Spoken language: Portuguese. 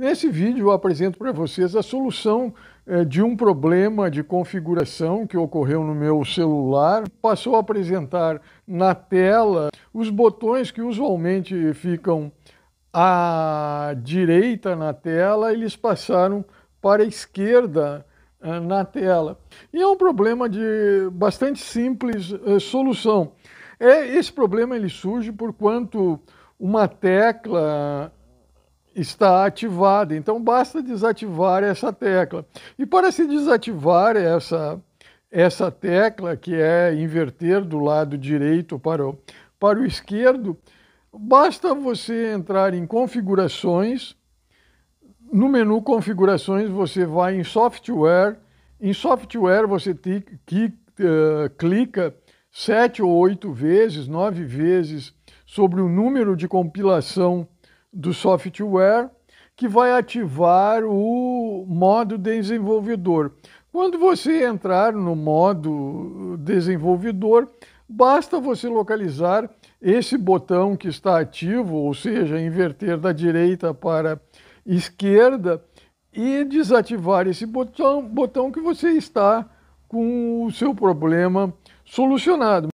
Nesse vídeo eu apresento para vocês a solução é, de um problema de configuração que ocorreu no meu celular. Passou a apresentar na tela os botões que usualmente ficam à direita na tela, eles passaram para a esquerda é, na tela. E é um problema de bastante simples é, solução. É, esse problema ele surge por quanto uma tecla está ativada. Então basta desativar essa tecla. E para se desativar essa, essa tecla, que é inverter do lado direito para o, para o esquerdo, basta você entrar em configurações. No menu configurações você vai em software. Em software você tic, uh, eh, clica sete ou oito vezes, nove vezes sobre o número de compilação do software que vai ativar o modo desenvolvedor. Quando você entrar no modo desenvolvedor, basta você localizar esse botão que está ativo, ou seja, inverter da direita para esquerda e desativar esse botão, botão que você está com o seu problema solucionado.